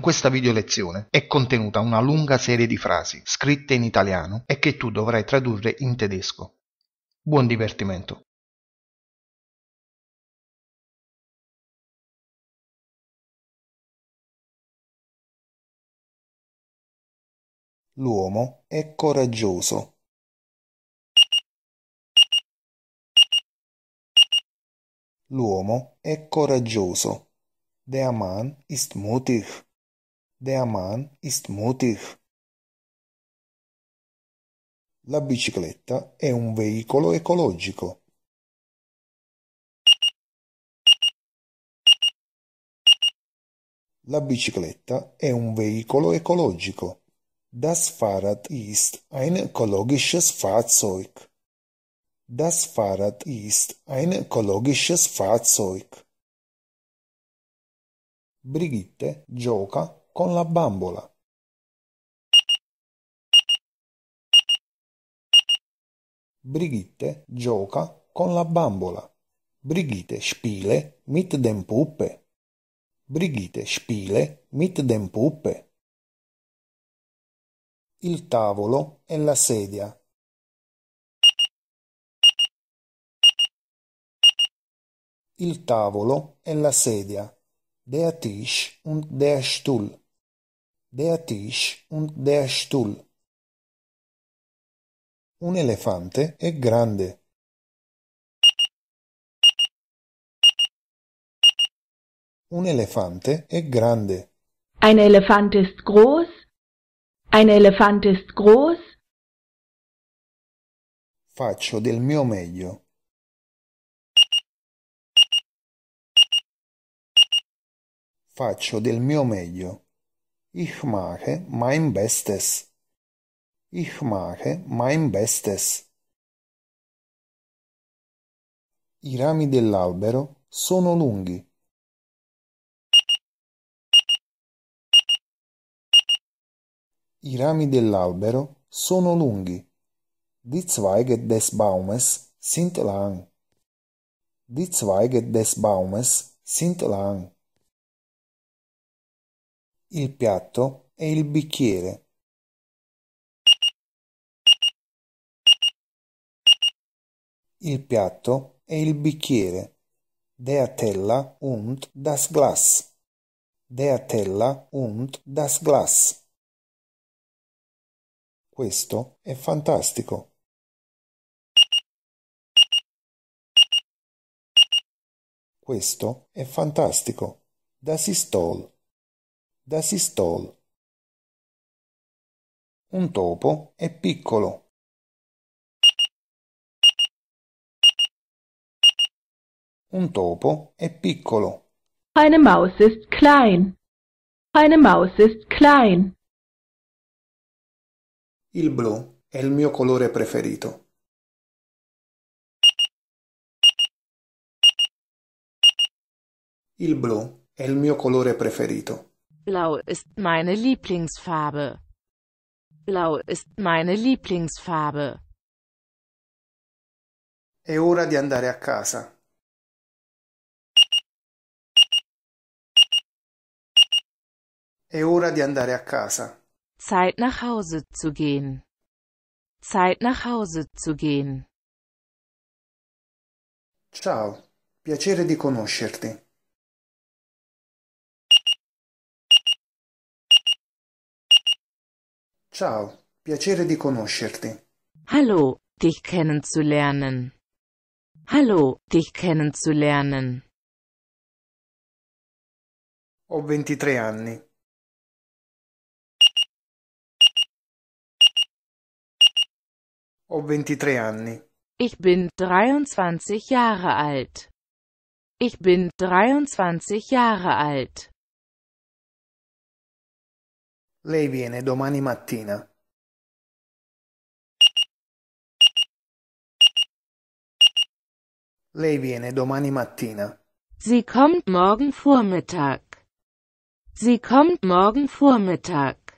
In questa video lezione è contenuta una lunga serie di frasi scritte in italiano e che tu dovrai tradurre in tedesco. Buon divertimento! L'uomo è coraggioso. L'uomo è coraggioso. Der Mann ist mutig. Der Mann ist mutig. La bicicletta è un veicolo ecologico. La bicicletta è un veicolo ecologico. Das Fahrrad ist ein ökologisches Fahrzeug. Das Fahrrad ist ein ökologisches Fahrzeug. Brigitte gioca con la bambola. Brigitte gioca con la bambola. Brigitte spiele mit den Puppe. Brigitte spiele mit den Puppe. Il tavolo e la sedia. Il tavolo e la sedia. Der Tisch und der Stuhl. Der Tisch und der Stuhl. Un elefante è grande. Un elefante è grande. Ein Elefant ist groß. Ein Elefant ist groß. Faccio del mio meglio. Faccio del mio meglio. Ich mache mein Bestes. Ich mache mein Bestes. I rami dell'albero sono lunghi. I rami dell'albero sono lunghi. Die Zweige des Baumes sind lang. Die Zweige des Baumes sind lang. il piatto e il bicchiere. Il piatto e il bicchiere. Der Teller und das Glas. Der Teller und das Glas. Questo è fantastico. Questo è fantastico. Das ist toll da Sistol. Un topo è piccolo. Un topo è piccolo. Eine Maus ist klein. Eine Maus ist klein. Il blu è il mio colore preferito. Il blu è il mio colore preferito. Blau ist meine Lieblingsfarbe. Blau ist meine Lieblingsfarbe. È ora di andare a casa. È ora di andare a casa. Zeit nach Hause zu gehen. Zeit nach Hause zu gehen. Ciao, piacere di conoscerti. Ciao, piacere di conoscerti. Hallo, dich kennenzulernen. Hallo, dich kennenzulernen. Ho 23 anni. Ho 23 anni. Ich bin 23 Jahre alt. Ich bin 23 Jahre alt. Lei viene domani mattina. Lei viene domani mattina. Sie kommt morgen Vormittag. Sie kommt morgen Vormittag.